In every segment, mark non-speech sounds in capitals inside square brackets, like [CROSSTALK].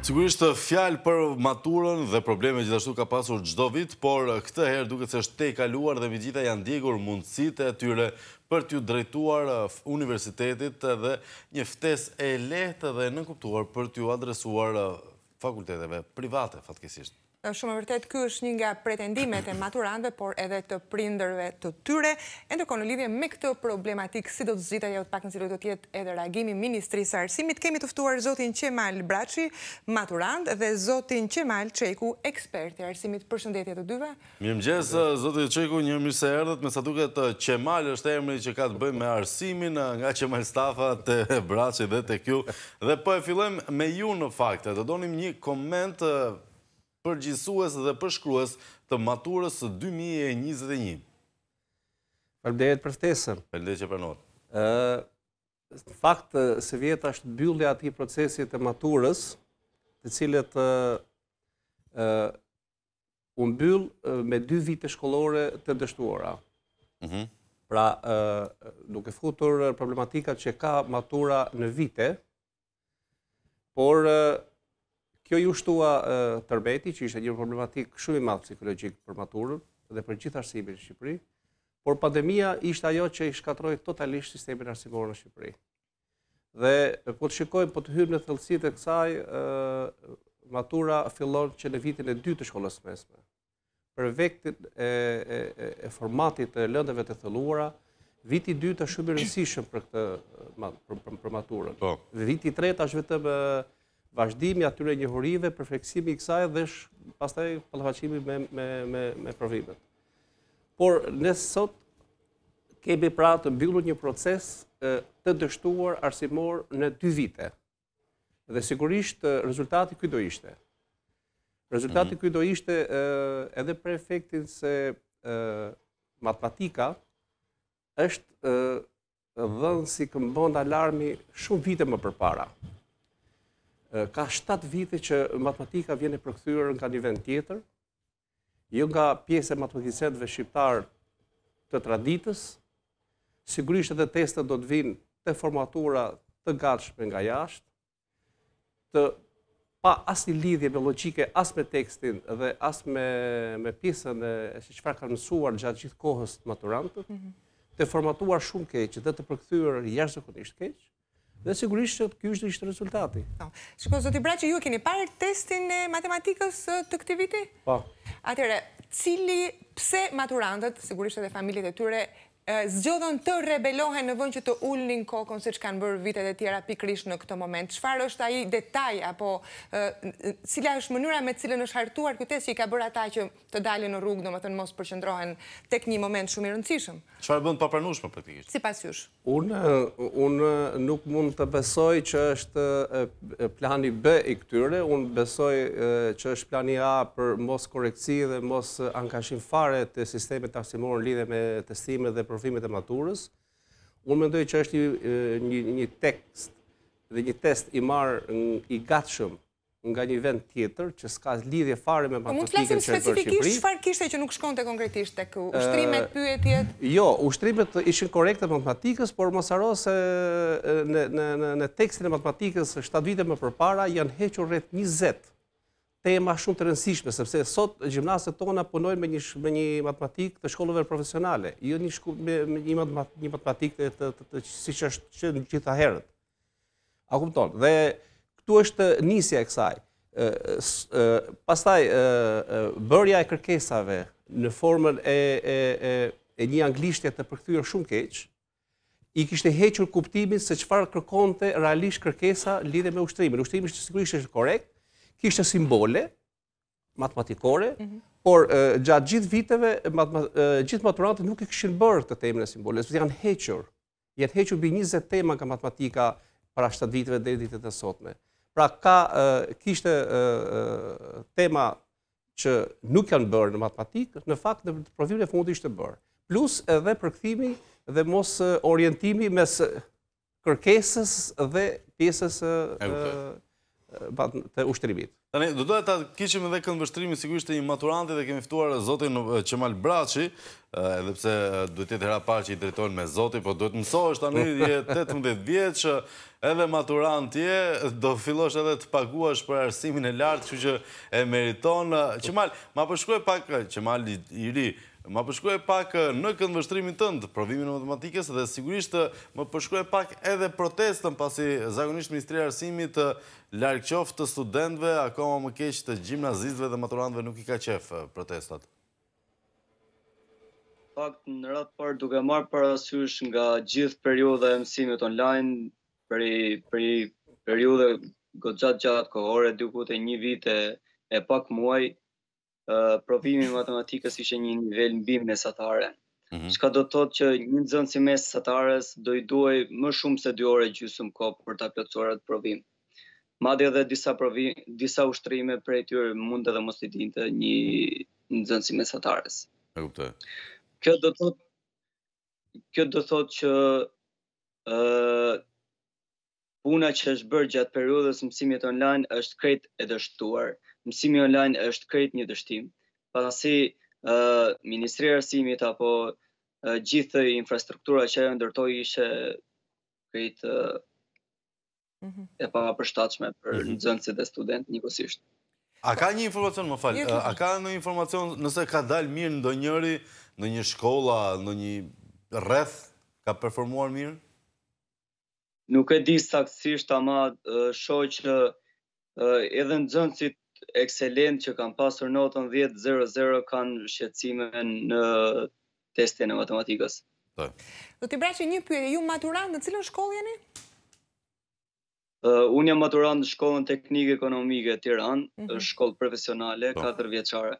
Sigurisht fjalë për maturën dhe probleme gjithashtu ka pasur çdo vit, por këtë herë duket se është tej kaluar dhe vigjita janë ndjekur mundësitë e tyre për t'ju drejtuar universitetit dhe një ftesë e lehtë dhe e nënkuptuar për t'ju adresuar fakulteteve private fatkesisht shumë vërtet kjo është një nga pretendimet e maturandëve, por edhe të prinderve të tyre. Endërko në lidhje me këtë problematik, si do të zita jo të pak në cilë do tjetë edhe reagimi Ministri Sarsimit, kemi tëftuar Zotin Qemal Braci, maturand, dhe Zotin Qemal Qeku, ekspert e Arsimit për shëndetje të dyve. Mjë më gjesë, Zotin Qeku, një mjë se erdhët, me sa duke të Qemal është e mëri që ka të bëjmë me Arsimin nga Qemal Stafa të Braci dhe të kjo. Dhe po e fillem me ju në fakte, donim një përgjithsues dhe përshkrues të maturës 2021. Përndajet për ftesën. Përndajet që Ë, Faktë se vjetë është bjullë ati procesit të maturës, të cilët unë mbyll me dy vite shkollore të dështuora. Mhm. Pra, duke futur problematika që ka matura në vite, por Kjo ju shtua tërbeti, që ishte një problematik shumë i madhë psikologjikë për maturën dhe për gjithë arsimin në Shqipëri, por pandemia ishte ajo që i shkatroj totalisht sistemin arsimor në Shqipëri. Dhe ku po të shikojmë po të hymë në thëllësit e kësaj, matura fillon që në vitin e 2 të shkollës mesme. Për vektin e formatit të lëndëve të thëlluara, Viti 2 të shumë rësishëm për maturën. Po. Viti 3 të shumë vazhdimi atyre një hurive, përfleksimi i kësaj dhe shë pastaj falëfaqimi me provimet. Por nësë sot kemi pra të mbyllu një proces të dështuar arsimor në dy vite. Dhe sigurisht rezultati kujdo ishte. Rezultati mhm. kujdo ishte edhe për efektin se matematika është dhënë si këmbënd alarmi shumë vite më përpara ka 7 vite që matematika vjene përkëthyrë nga një vend tjetër, ju jo nga pjesë e matematicetve shqiptarë të traditës, sigurisht edhe testet do të vinë të formatura të gatshme nga jashtë, të pa një lidhje me logike, as me tekstin dhe as me pjesën e që qëfar kanë mësuar gjatë gjithë kohës maturantët, mhm. të formatuar shumë keqë dhe të përkëthyrë jashtë zëkonisht keqë, Dhe sigurisht që kjo është ishtë rezultati. Po. Shko, zoti bra që ju e keni parë testin e matematikës të këti viti? Pa. Po. Atere, cili pse maturantët, sigurisht edhe dhe familjet e tyre, zgjodhën të rebelohen në vënd që të ullin kokon se që kanë bërë vitet e tjera pikrish në këtë moment. Qëfar është aji detaj, apo cila është mënyra me cilën është hartuar kytes që i ka bërë ata që të dalin në rrugë, në më të në mos përqëndrohen tek një moment shumë i rëndësishëm? Qëfar bënd papranushme për t'i ishtë? Si pas jush? Unë nuk mund të besoj që është plani B i këtyre, unë besoj që është plani A për mos koreksi dhe mos fare të lidhe me përfimit e maturës. Unë mendoj që është një tekst dhe një test i marë i gatshëm nga një vend tjetër që s'ka lidhje fare me matematikën që e për Shqipëri. Qëfar kishte që nuk shkonte konkretisht të kë ushtrimet, pyetjet? Jo, ushtrimet ishin korekte matematikës, por mësaro se në tekstin e matematikës 7 vite më përpara janë hequr rreth 20 tema shumë të rëndësishme, sepse sot gjimnasët tona punojnë me një matematikë të shkollove profesionale, jo një matematikë të si që është që në gjitha herët. A ku Dhe këtu është nisja e kësaj. Pastaj, bërja e kërkesave në formën e e një anglishtje të përkëtyrë shumë keq, i kishtë e hequr kuptimin se qëfar kërkonte realisht kërkesa lidhe me ushtrimin. Ushtrimin që sigurisht e korekt, kishtë simbole matematikore, mhm. por gjatë gjithë viteve, gjithë maturantët nuk e këshin bërë të temën e simbole, së janë heqër, jetë heqër bëj 20 tema ka matematika para 7 viteve dhe dhe dhe sotme. Pra ka kishtë tema që nuk janë bërë në matematikë, në fakt në profilën e fundi ishte bërë. Plus edhe përkëthimi dhe mos orientimi mes kërkesës dhe pjesës të ushtrimit. Tani, do të të kishim edhe këndë vështrimi, sigurisht të një maturanti dhe kemi fëtuar Zotin Qemal Braci, edhepse duhet të të hera parë që i drejtojnë me Zotin, po duhet të mëso tani, [LAUGHS] je 18 vjeqë, edhe maturanti e, do fillosh edhe të paguash për arsimin e lartë, që që e meriton. Qemal, ma përshkuj pak, Qemal i ri, Më përshkuaj pak eh, në këndvështrimin tënd provimin e matematikës dhe sigurisht eh, më përshkruaj pak edhe protestën pasi zakonisht Ministria e Arsimit eh, largqoft të studentëve, akoma më keq të gjimnazistëve dhe maturantëve nuk i ka qef protestat. Fakt në ratë parë duke marë parasysh nga gjithë periudha e mësimit online për për periudhë goxhat gjatë kohore diku te 1 vit e pak muaj, provimi i matematikës ishte një nivel mbi mesatare. Mm -hmm. Çka do të thotë që një nxënës si mesatares do i duhej më shumë se 2 orë gjysmë kohë për ta plotosur atë provim. Madje edhe disa provim, disa ushtrime prej tyre mund edhe mos i dinte një nxënës si mesatares. E kuptoj. Kjo do të thotë kjo do thotë që ë uh, Puna që është bërë gjatë periudhës mësimit online është krejt e dështuar mësimi online është krejt një dështim, pasi uh, Ministri e Arsimit apo uh, gjithë infrastruktura që e ndërtoj ishe krejt uh, e mhm. pa përshtatshme për mhm. në zëndësit dhe student një kësisht. A ka një informacion, më falë, a ka në informacion nëse ka dalë mirë në në një shkolla, në një rreth, ka performuar mirë? Nuk e di saksisht, ama shoj që edhe nxënësit ekselent që kanë pasur notën 10.00 kanë shqetësime në testin e matematikës. Po. Do t'i breqë një pyre, ju maturant në cilën shkollë jeni? Uh, unë jam maturant në shkollën teknikë ekonomike të tiran, mhm. shkollë profesionale, 4 po. vjeqare.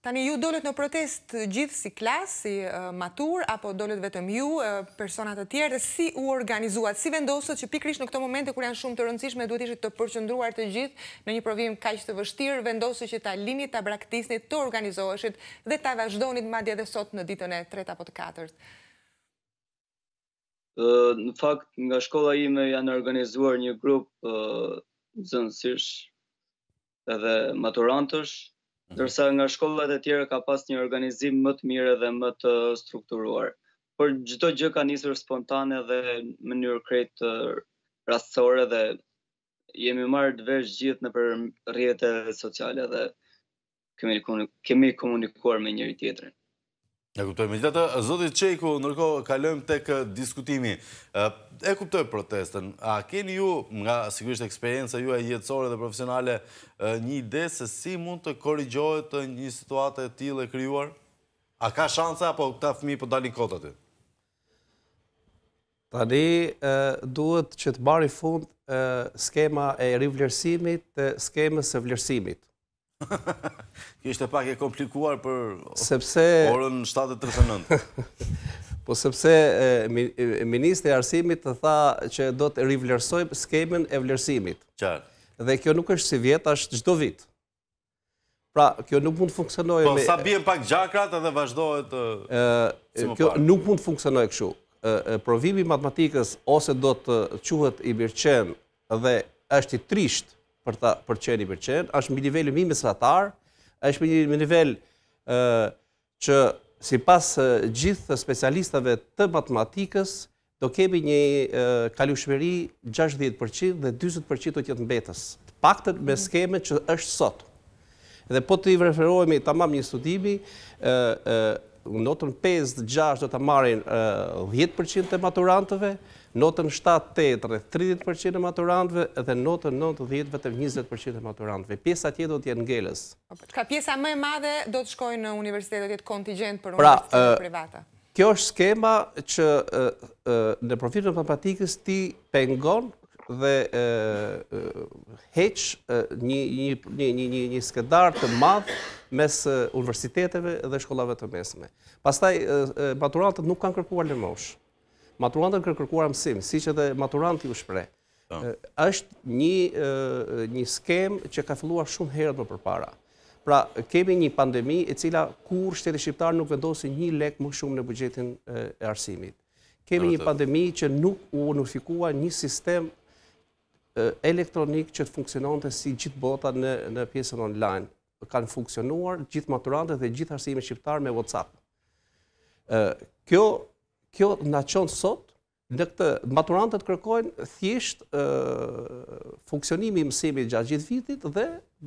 Tani ju dollet në protest gjithë si klasë, si matur, apo dollet vetëm ju, personat të tjerë, dhe si u organizuat, si vendosët që pikrish në këto momente kërë janë shumë të rëndësishme, duhet ishë të përqëndruar të gjithë në një provim kaqë të vështirë, vendosët që ta linit, ta braktisnit, të organizoheshit dhe ta vazhdonit madje dhe sot në ditën e tret apo të katërt. Në fakt, nga shkolla ime janë organizuar një grupë zënësish edhe maturantësh, Dërsa nga shkollat e tjera ka pas një organizim më të mire dhe më të strukturuar, por gjitho gjë ka njësër spontane dhe më njërë kretë rastësore dhe jemi marrë të veshë gjithë në për rjetët e sociale dhe kemi komunikuar me njëri tjetërin. E kuptoj, me gjithë të zotit Qejku, nërko kalëm të kë diskutimi. E kuptoj protestën, a keni ju, nga sigurisht eksperienca ju e jetësore dhe profesionale, një ide se si mund të korrigjohet një situatë e tjilë e kryuar? A ka shansa, apo këta fëmi për po dalin kota të? Tani, duhet që të bari fund skema e rivlerësimit, skema së vlerësimit. Kështë pak e komplikuar për orën 7.39. [LAUGHS] Po sepse Ministri Arsimit të tha që do të rivlerësojmë skemen e vlerësimit. Qarë. Dhe kjo nuk është si vjetë, është gjdo vitë. Pra, kjo nuk mund të funksionojë... Po, sa bjen pak gjakrat edhe vazhdojët... Kjo nuk mund të funksionojë këshu. Provimi matematikës ose do të quhet i birqen dhe është i trishtë përta për qeni për qenë, është mbi nivelin më mesatar, është një nivel ë që sipas gjithë specialistave të matematikës do kemi një kalushmeri 60% dhe 40% të jetë mbetës, paktën me mhm. skemën që është sot. Dhe po të referohemi tamam një studimi ë notën 5-6 do të marrin 10% të maturantëve, notën 7-8 rrëth 30% të maturantëve dhe notën 9-10 vetëm 20% të maturantëve. Pjesa tje do t'jetë ngeles. Ka pjesa më e madhe do të shkojnë në universitet, do t'jetë kontingent për pra, universitetet private. Kjo është skema që në profilën matematikës ti pengon dhe heq një skedar të madhë mes universiteteve dhe shkollave të mesme. Pastaj, maturantët nuk kanë kërkuar lëmosh. Maturantët kërë kërkuar mësim, si që dhe maturantët ju shprej. Po. është një skem që ka filluar shumë herët më përpara. Pra, kemi një pandemi e cila kur shtetë shqiptarë nuk vendosi një lek më shumë në bëgjetin e arsimit. Kemi një pandemi që nuk u një sistem elektronik që të të si gjithë bota në pjesën online. Kanë funksionuar gjithë maturante dhe gjithë arsime shqiptarë me WhatsApp. Kjo në qonë sot, në këtë maturantët kërkojnë thjesht funksionimi mësimi gjatë gjithë vitit dhe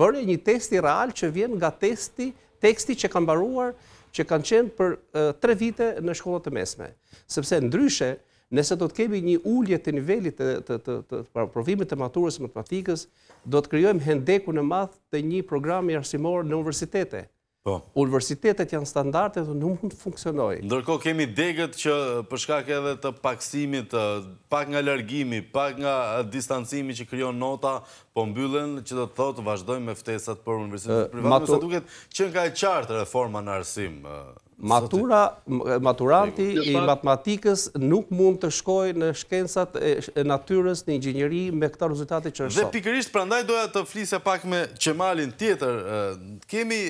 bërë një testi real që vjen nga testi, teksti që kanë baruar, që kanë qenë për tre vite në shkollët të mesme. Sëpse ndryshe, Nëse do të kemi një ullje të nivellit të provimit të maturës matematikës, do të kryojmë hendeku në math të një program i arsimor në universitete. Po. Universitetet janë standarte dhe nuk mund të funksionoj. Ndërko kemi degët që përshkak edhe të paksimit, pak nga lërgimi, pak nga distancimi që kryon nota, po mbyllen që do të thotë vazhdojmë me ftesat për universitetet privatë. Nëse duket që nga e qartë reforma në arsimë, maturanti i matematikës nuk mund të shkoj në shkencat e natyres në ingjineri me këta rezultate që është. Dhe pikërisht, prandaj doja të flisja pak me qemalin tjetër. Kemi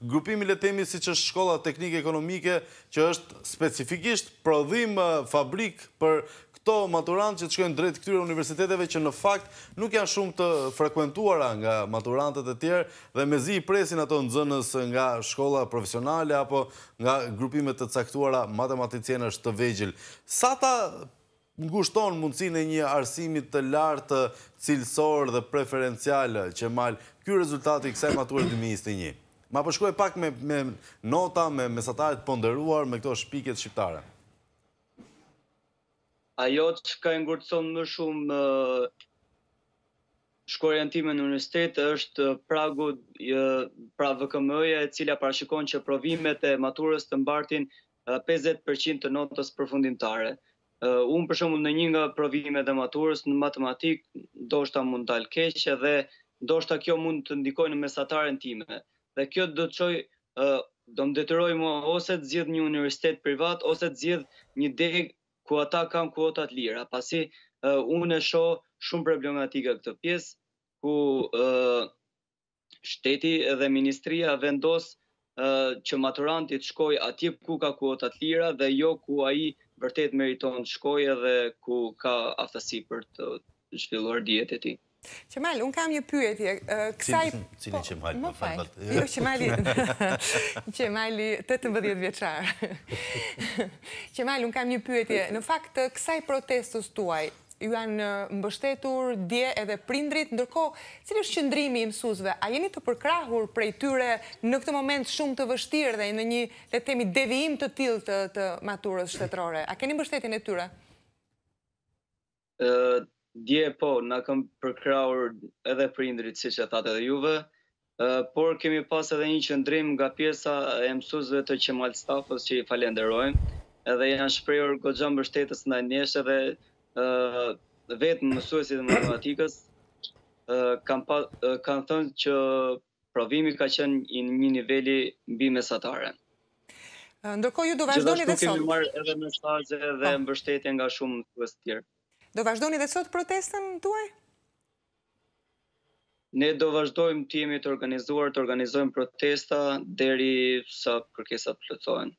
grupimi letemi si që është shkolla teknike ekonomike që është specifikisht prodhim fabrik për këto maturantë që të shkojnë drejt këtyre universiteteve që në fakt nuk janë shumë të frekuentuara nga maturantët e tjerë dhe me zi i presin ato në zënës nga shkolla profesionale apo nga grupimet të caktuara matematicien është të vegjil. Sa ta ngushton mundësin e një arsimit të lartë cilësor dhe preferencial që malë kjo rezultati kësaj e maturë dhe një? Ma përshkoj pak me nota, me satarit ponderuar, me këto shpiket shqiptare ajo që ka ngurëtëson më shumë në shkuarjën në universitet është pragu pra VKM-ja e cila parashikon që provimet e maturës të mbartin 50% të notës përfundimtare. Unë për shumë në një nga provimet e maturës në matematikë, do shta mund të alkeqe dhe do shta kjo mund të ndikoj në mesatarën time. Dhe kjo do të qoj do më detyroj mua ose të zjedh një universitet privat, ose të zjedh një degë ku ata kanë kuota të lira, pasi unë e shoh shumë problematika këtë pjesë, ku shteti dhe ministria vendos që maturantit shkojë atje ku ka kuota të lira dhe jo ku ai vërtet meriton të shkojë edhe ku ka aftësi për të zhvilluar dijet e tij. Qemal, unë kam një pyetje. Cili qemal? Po, më po, fajt. Jo, Qemali, [LAUGHS] të të mbëdhjet vjeqarë. Qemal, [LAUGHS] unë kam një pyetje. Në fakt, kësaj protestus tuaj, ju janë mbështetur, dje edhe prindrit, ndërko, cilë është qëndrimi i mësuzve? A jeni të përkrahur prej tyre në këtë moment shumë të vështirë dhe në një, le temi, devijim të til të maturës shtetërore? A keni mbështetin e tyre? Të Dje po, na kam përkrahur edhe prindrit siç e thate edhe juve, uh, por kemi pas edhe një qendrim nga pjesa e mësuesve të Qemal Stafos që i falenderojmë, edhe janë shprehur goxha mbështetës ndaj nesh edhe ë uh, vetëm mësuesit të matematikës kanë uh, kanë thënë që provimi ka qenë i në një niveli mbi mesatare. Ndërkohë ju do vazhdoni dhe thoni. Ne kemi marrë edhe mesazhe dhe po. mbështetje nga shumë mësues të tjerë. Do vazhdojnë i dhe sot protestën tuaj? Ne do vazhdojmë të jemi të organizuar, të organizojmë protesta dheri sa kërkesat të lëtojnë.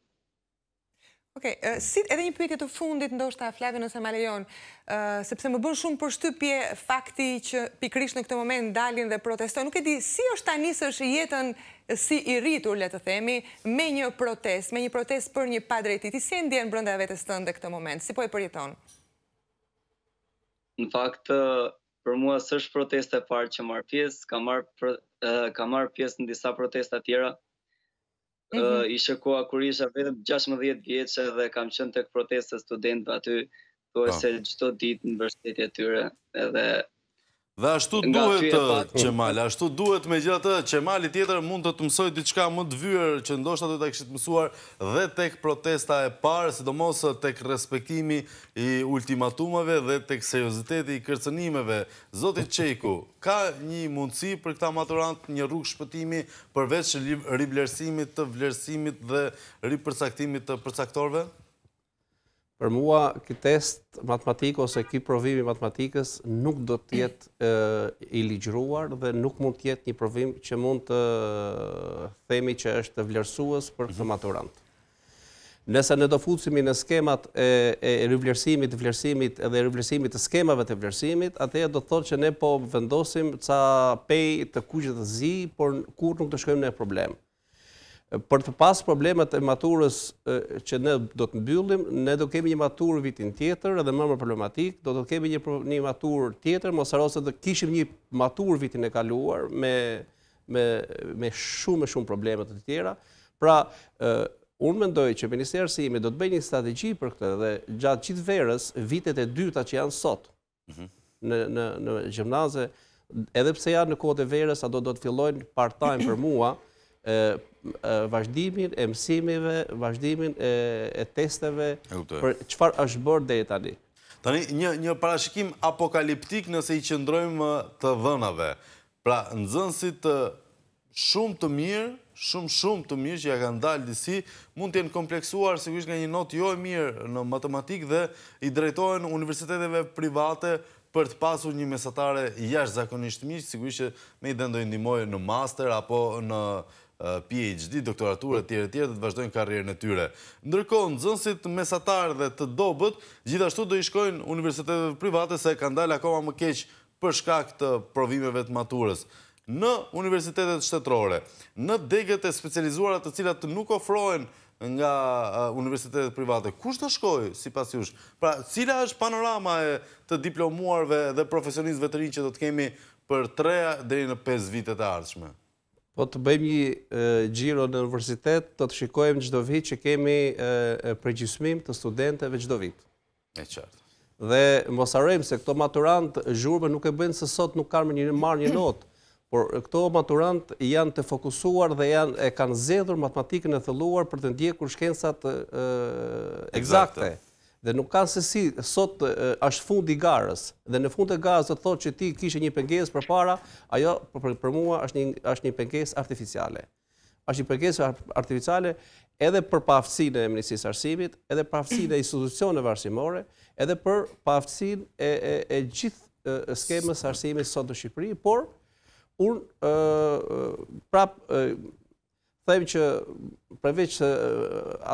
Ok, si edhe një pyetje të fundit, ndoshta, Flavio nëse ma lejon, sepse më bën shumë për shtypje fakti që pikrish në këtë moment dalin dhe protestojnë. Nuk e di, si është ta njësë është jetën si i rritur, letë të themi, me një protest, me një protest për një padrejti, ti si e ndjenë brënda vetës dhe këtë moment, si po e përjetonë? Në fakt, për mua së është protesta e parë që marë pjesë, ka marë pjesë në disa protesta tjera. Mhm. I shëkua kur isha vetëm 16 vjeqe dhe kam qënë të këtë proteste studentë aty, të po po. e se gjithë të ditë në vërstetje tyre, edhe Dhe ashtu duhet të qemali, ashtu duhet me gjithë qemali tjetër mund të të mësoj diçka më të vyër që ndoshtë atë të kështë të mësuar dhe tek protesta e parë, sidomos tek respektimi i ultimatumave dhe tek seriositeti i kërcenimeve. Zotit Qejku, ka një mundësi për këta maturant një rrug shpëtimi përveç riblerësimit të vlerësimit dhe ripërsaktimit të përsaktorve? për mua këtë test matematik ose këtë provimi matematikës nuk do tjetë i ligjruar dhe nuk mund tjetë një provim që mund të themi që është vlerësues për të maturantë. Nëse në do futësimi në skemat e rëvlerësimit, vlerësimit edhe rëvlerësimit të skemave të vlerësimit, atëja do të thotë që ne po vendosim ca pej të kujtë të zi, por kur nuk të shkojmë në problemë për të pas problemet e maturës që ne do të mbyllim, ne do kemi një maturë vitin tjetër edhe më problematik, do të kemi një maturë tjetër, mos arose dhe kishim një maturë vitin e kaluar me shumë e shumë problemet të tjera. Pra, unë mendoj që Ministerës i me do të bëjnë një strategji për këtë dhe gjatë qitë verës, vitet e dyta që janë sot mhm. në gjemnaze, edhe pse janë në kote verës, a do të fillojnë part-time për mua, vazhdimin e mësimive, vazhdimin e testeve, për qëfar është bërë dhe e tani. Tani, një parashikim apokaliptik nëse i qëndrojmë të dhënave. Pra, në shumë të mirë, shumë shumë të mirë që ja kanë dalë disi, mund jenë kompleksuar se kështë nga një notë jo e mirë në matematikë dhe i drejtojnë universitetetve private për të pasu një mesatare jashtë zakonishtë mirë, sigurisht që me i dendojnë mojë në master apo në PhD, doktoraturët tjere tjere dhe të vazhdojnë karrierën e tyre. Ndërkohën, zënsit mesatarë dhe të dobet, gjithashtu do i shkojnë universitetet private se kanë dalë akoma më keqë për shkak të provimeve të maturës. Në universitetet shtetrore, në degët e specializuarat të cilat nuk ofrojnë nga universitetet private, kush të shkojë, si pas jush? Pra, cila është panorama e të diplomuarve dhe profesionistëve të rinjë që do të kemi për 3 dhe në 5 vitet e ardhshme? Po të bëjmë një gjiro në universitet, të të shikojmë gjdo vit që kemi pregjismim të studenteve gjdo vit. E qartë. Dhe mosarëjmë se këto maturantë zhurme nuk e bëjnë se sot nuk karme një marrë një notë, por këto maturantë janë të fokusuar dhe janë e kanë zedhur matematikën e thëluar për të ndjekur shkensat egzakte. exakte dhe nuk kanë se si sot është fund i garës, dhe në fund e garës dhe thotë që ti kishe një penges për para, ajo për mua është një penges artificiale. është një penges artificiale edhe për paftësin e Ministrisë Arsimit, edhe për paftësin e institucionëve arsimore, edhe për paftësin e gjithë skemës arsimit sot në Shqipëri, por unë prapë them që përveç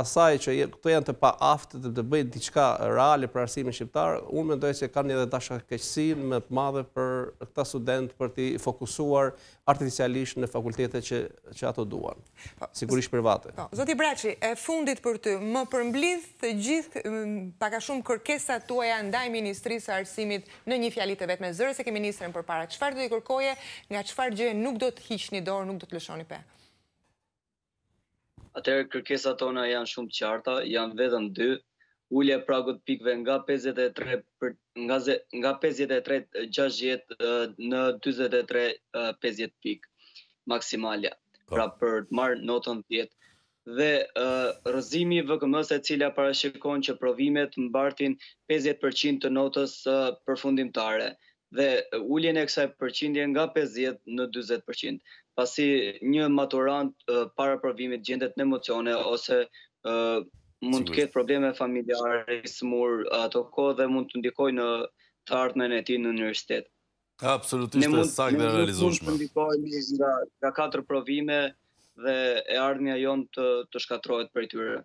asaj që këto janë të pa aftë të bëjnë diçka reale për arsimin shqiptar, unë mendoj se kanë edhe tash keqësi më të madhe për këta student për të fokusuar artificialisht në fakultetet që që ato duan. Sigurisht private. Zoti Braçi, e fundit për ty, më përmblidh të gjithë pak a shumë kërkesat tuaja ndaj Ministrisë së Arsimit në një fjalë të vetme, se ke për përpara, çfarë do i kërkoje, nga çfarë gjë nuk do të hiqni dorë, nuk do të lëshoni pe. Atëherë kërkesat tona janë shumë qarta, janë vetëm dy. Ulja e pragut pikëve nga 53 për, nga ze, nga 53 60 në 43 50 pikë maksimale. Pra për të marr notën 10 dhe uh, rëzimi i VKM-së e cila parashikon që provimet mbartin 50% të notës uh, përfundimtare dhe uljen e kësaj përqindje nga 50 në pasi një maturant uh, para provimit gjendet në emocione ose uh, mund të ketë probleme familjare smur ato ko dhe mund të ndikoj në të ardhmen e në ti në universitet. absolutisht e sak dhe realizushme. Ne mund të ndikoj një nga, nga katër provime dhe e artë jonë të, të shkatrojt për i tyre.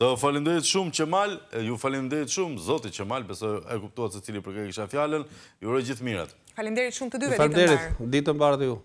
Do falenderoj shumë Qemal, ju falenderoj shumë Zoti Qemal, beso e kuptuat se cili për kë kisha fjallën, Ju uroj gjithë mirat. Faleminderit shumë të dyve ditën Faleminderit, ditën e të ju.